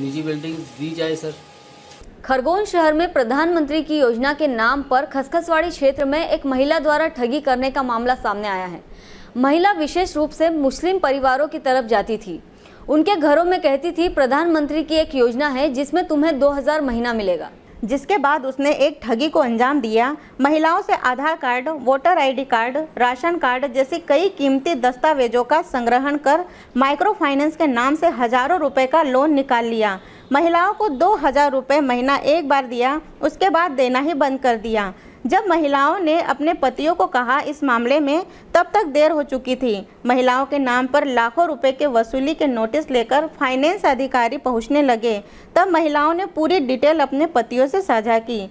निजी बिल्डिंग दी जाए सर खरगोन शहर में प्रधानमंत्री की योजना के नाम पर खसखसवाड़ी क्षेत्र में एक महिला द्वारा ठगी करने का मामला सामने आया है महिला विशेष रूप से मुस्लिम परिवारों की तरफ जाती थी उनके घरों में कहती थी प्रधानमंत्री की एक योजना है जिसमें तुम्हें 2000 महीना मिलेगा जिसके बाद उसने एक ठगी को अंजाम दिया महिलाओं से Aadhaar card voter ID card ration card जैसी कई कीमती दस्तावेजों का संग्रहण कर माइक्रो फाइनेंस के नाम से हजारों रुपए का लोन निकाल लिया महिलाओं को दो हजार रुपये महीना एक बार दिया उसके बाद देना ही बंद कर दिया जब महिलाओं ने अपने पतियों को कहा इस मामले में तब तक देर हो चुकी थी महिलाओं के नाम पर लाखों रुपए के वसूली के नोटिस लेकर फाइनेंस अधिकारी पहुंचने लगे तब महिलाओं ने पूरी डिटेल अपने पतियों से साझा की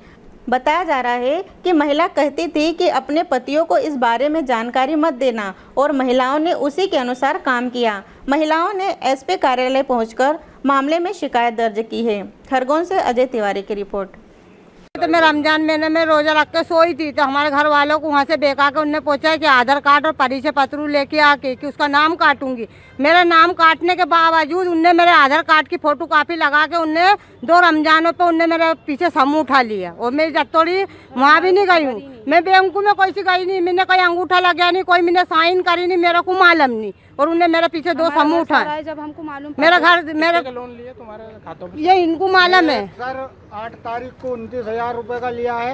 बताया जा रहा है कि महिला कहती थी कि अपने पतियों को इस बारे में जानकारी मत देना और महिलाओं ने उसी के अनुसार काम किया महिलाओं ने एसपी कार्यालय पहुंचकर मामले में शिकायत दर्ज की है खरगोन से अजय तिवारी की रिपोर्ट तो मैं रमजान महीने में रोजा रख के सोई थी तो हमारे घर वालों को वहाँ से बेका के उनने पूछा कि आधार कार्ड और परिचय पत्र लेके आके कि उसका नाम काटूंगी मेरा नाम काटने के बावजूद उनने मेरे आधार कार्ड की फोटो कापी लगा के उनने दो रमजानों पर उनने मेरे पीछे समूह उठा लिया और मेरी जब थोड़ी वहाँ भी नहीं गई हूँ मैं बैंक में कोई सी गई नहीं मैंने कोई अंगूठा लगा नहीं कोई मैंने साइन करी नहीं मेरा को मालूम नहीं और उन्हें मेरे पीछे दो समूह उठाए जब हमको मालूम मेरा घर मेरा लोन लिए तुम्हारे खातों ये इनको मालूम है सर आठ तारीख को उनतीस हजार रूपए का लिया है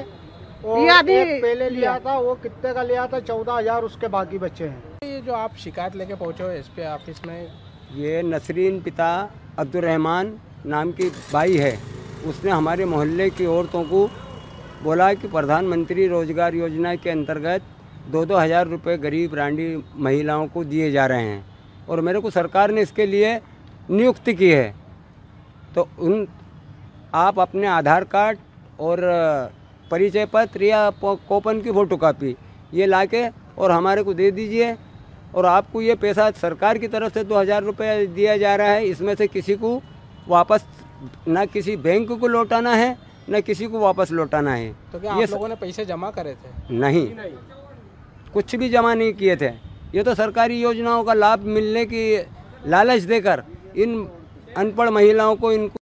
लिया भी पहले लिया था वो कितने का लिया था चौदह हजार उसके बाकी बच्चे हैं ये जो आप शिकायत लेके पहुँचे एस पी ऑफिस में ये नसरीन पिता अब्दुलरहमान नाम की बाई है उसने हमारे मोहल्ले की औरतों को बोला कि प्रधानमंत्री रोजगार योजना के अंतर्गत दो दो हज़ार रुपये गरीब रांडी महिलाओं को दिए जा रहे हैं और मेरे को सरकार ने इसके लिए नियुक्ति की है तो उन आप अपने आधार कार्ड और परिचय पत्र या कोपन की फ़ोटो कापी ये ला के और हमारे को दे दीजिए और आपको ये पैसा सरकार की तरफ से दो हज़ार रुपये दिया जा रहा है इसमें से किसी को वापस ना किसी बैंक को लौटाना है न किसी को वापस लौटाना है तो क्या ये आप लोगों ने पैसे जमा करे थे नहीं, नहीं। कुछ भी जमा नहीं किए थे ये तो सरकारी योजनाओं का लाभ मिलने की लालच देकर इन अनपढ़ महिलाओं को इनको